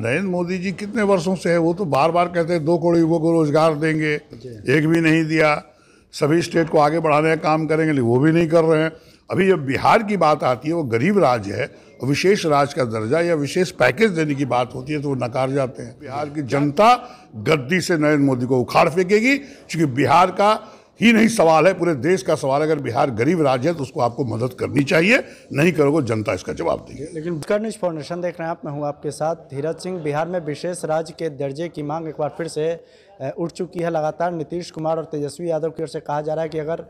नरेंद्र मोदी जी कितने वर्षों से है वो तो बार बार कहते हैं दो करोड़ युवकों को रोजगार देंगे एक भी नहीं दिया सभी स्टेट को आगे बढ़ाने का काम करेंगे लेकिन वो भी नहीं कर रहे हैं अभी जब बिहार की बात आती है वो गरीब राज्य है और विशेष राज्य का दर्जा या विशेष पैकेज देने की बात होती है तो वो नकार जाते हैं बिहार की जनता गद्दी से नरेंद्र मोदी को उखाड़ फेंकेगी क्योंकि बिहार का ही नहीं सवाल है पूरे देश का सवाल अगर बिहार गरीब राज्य है तो उसको आपको मदद करनी चाहिए नहीं करोगे जनता इसका जवाब देगी लेकिन कर्निश फाउंडेशन देख रहे हैं आप मैं हूँ आपके साथ धीरज सिंह बिहार में विशेष राज्य के दर्जे की मांग एक बार फिर से उठ चुकी है लगातार नीतीश कुमार और तेजस्वी यादव की ओर से कहा जा रहा है कि अगर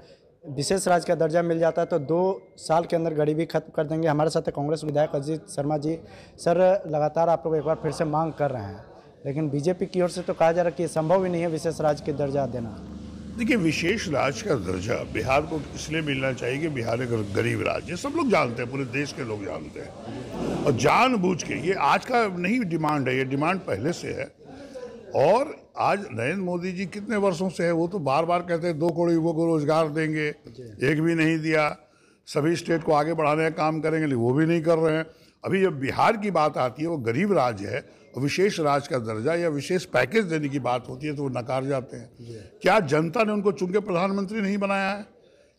विशेष राज का दर्जा मिल जाता है तो दो साल के अंदर गरीबी खत्म कर देंगे हमारे साथ कांग्रेस विधायक अजीत शर्मा जी सर लगातार आप लोग एक बार फिर से मांग कर रहे हैं लेकिन बीजेपी की ओर से तो कहा जा रहा है कि संभव ही नहीं है विशेष राज्य के दर्जा देना देखिए विशेष राज्य का दर्जा बिहार को इसलिए मिलना चाहिए कि बिहार एक गरीब राज्य है सब लोग जानते हैं पूरे देश के लोग जानते हैं और जानबूझ के ये आज का नहीं डिमांड है ये डिमांड पहले से है और आज नरेंद्र मोदी जी कितने वर्षों से है वो तो बार बार कहते हैं दो करोड़ युवकों को रोजगार देंगे एक भी नहीं दिया सभी स्टेट को आगे बढ़ाने का काम करेंगे लेकिन वो भी नहीं कर रहे हैं अभी जब बिहार की बात आती है वो गरीब राज्य है और विशेष राज्य का दर्जा या विशेष पैकेज देने की बात होती है तो वो नकार जाते हैं क्या जनता ने उनको चुनके प्रधानमंत्री नहीं बनाया है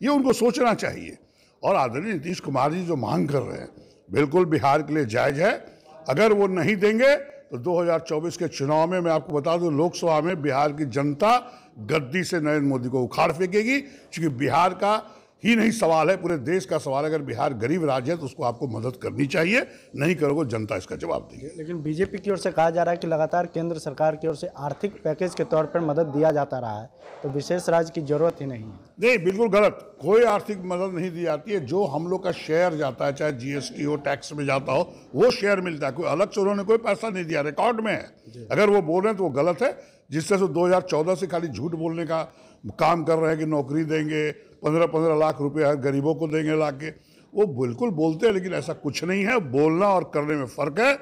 ये उनको सोचना चाहिए और आदरणीय नीतीश कुमार जी जो मांग कर रहे हैं बिल्कुल बिहार के लिए जायज़ है अगर वो नहीं देंगे तो 2024 के चुनाव में मैं आपको बता दूं लोकसभा में बिहार की जनता गद्दी से नरेंद्र मोदी को उखाड़ फेंकेगी क्योंकि बिहार का ही नहीं सवाल है पूरे देश का सवाल अगर बिहार गरीब राज्य है तो उसको आपको मदद करनी चाहिए नहीं करोगे जनता इसका जवाब देगी लेकिन बीजेपी की ओर से कहा जा रहा है कि लगातार केंद्र सरकार की ओर से आर्थिक पैकेज के तौर पर मदद दिया जाता रहा है तो विशेष राज्य की जरूरत ही नहीं है नहीं बिल्कुल गलत कोई आर्थिक मदद नहीं दी जाती है जो हम लोग का शेयर जाता है चाहे जी हो टैक्स में जाता हो वो शेयर मिलता है कोई अलग से उन्होंने कोई पैसा नहीं दिया रिकॉर्ड में है अगर वो बोल रहे हैं तो वो गलत है जिससे से तो 2014 से खाली झूठ बोलने का काम कर रहे हैं कि नौकरी देंगे पंद्रह पंद्रह लाख रुपए हर गरीबों को देंगे ला के वो बिल्कुल बोलते हैं लेकिन ऐसा कुछ नहीं है बोलना और करने में फ़र्क है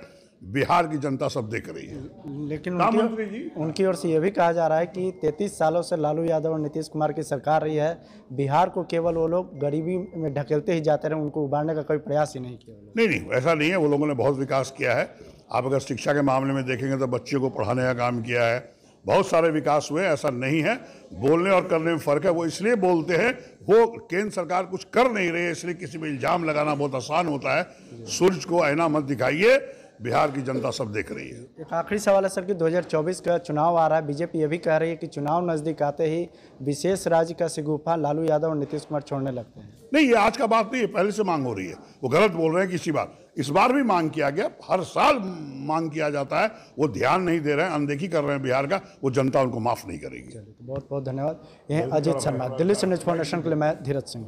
बिहार की जनता सब देख रही है लेकिन हाँ, उनकी, जी उनकी ओर से यह भी कहा जा रहा है कि 33 सालों से लालू यादव और नीतीश कुमार की सरकार रही है बिहार को केवल वो लोग गरीबी में ढकेलते ही जाते रहे उनको उबारने का कोई प्रयास ही नहीं किया नहीं नहीं ऐसा नहीं है वो लोगों ने बहुत विकास किया है आप अगर शिक्षा के मामले में देखेंगे तो बच्चों को पढ़ाने का काम किया है बहुत सारे विकास हुए ऐसा नहीं है बोलने और करने में फ़र्क है वो इसलिए बोलते हैं वो केंद्र सरकार कुछ कर नहीं रही है इसलिए किसी पर इल्ज़ाम लगाना बहुत आसान होता है सूर्य को ऐना मत दिखाइए बिहार की जनता सब देख रही है एक आखिरी सवाल है सर कि 2024 का चुनाव आ रहा है बीजेपी ये भी कह रही है कि चुनाव नज़दीक आते ही विशेष राज्य का सिगुफा लालू यादव और नीतीश कुमार छोड़ने लगते हैं नहीं ये आज का बात नहीं है पहले से मांग हो रही है वो गलत बोल रहे हैं किसी बार इस बार भी मांग किया गया हर साल मांग किया जाता है वो ध्यान नहीं दे रहे हैं अनदेखी कर रहे हैं बिहार का वो जनता उनको माफ़ नहीं करेगी तो बहुत बहुत धन्यवाद यह अजित शर्मा दिल्ली से न्यूज फाउंडेशन के लिए मैं धीरज सिंह